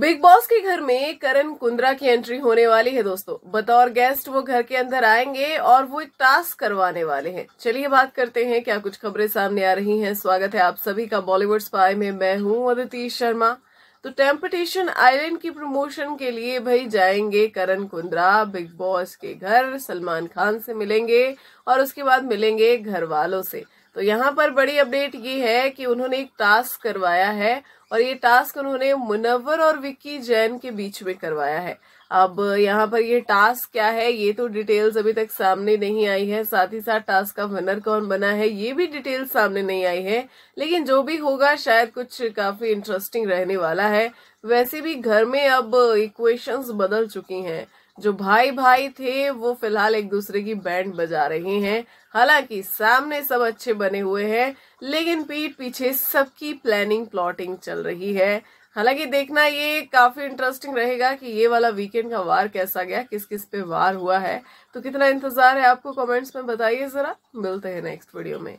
big boss के घर में करण कुंद्रा की एंट्री होने वाली है दोस्तों बतौर गेस्ट वो घर के अंदर आएंगे और वो एक टास्क करवाने वाले हैं चलिए बात करते हैं क्या कुछ खबरें सामने आ रही हैं स्वागत है आप सभी का बॉलीवुड स्पाई में मैं हूं अदिति शर्मा तो टेम्पटेशन आइलैंड की प्रमोशन के लिए भाई जाएंगे करण कुंद्रा बिग बॉस के घर सलमान खान से मिलेंगे और उसके बाद मिलेंगे घर वालों से तो यहाँ पर बड़ी अपडेट ये है कि उन्होंने एक टास्क करवाया है और ये टास्क उन्होंने मुनवर और विक्की जैन के बीच में करवाया है अब यहाँ पर ये टास्क क्या है ये तो डिटेल्स अभी तक सामने नहीं आई है साथ ही साथ टास्क का विनर कौन बना है ये भी डिटेल्स सामने नहीं आई है लेकिन जो भी होगा शायद कुछ काफी इंटरेस्टिंग रहने वाला है वैसे भी घर में अब इक्वेशंस बदल चुकी हैं जो भाई भाई थे वो फिलहाल एक दूसरे की बैंड बजा रहे हैं हालांकि सामने सब अच्छे बने हुए हैं लेकिन पीठ पीछे सबकी प्लानिंग प्लॉटिंग चल रही है हालांकि देखना ये काफी इंटरेस्टिंग रहेगा कि ये वाला वीकेंड का वार कैसा गया किस किस पे वार हुआ है तो कितना इंतजार है आपको कमेंट्स में बताइए जरा मिलते हैं नेक्स्ट वीडियो में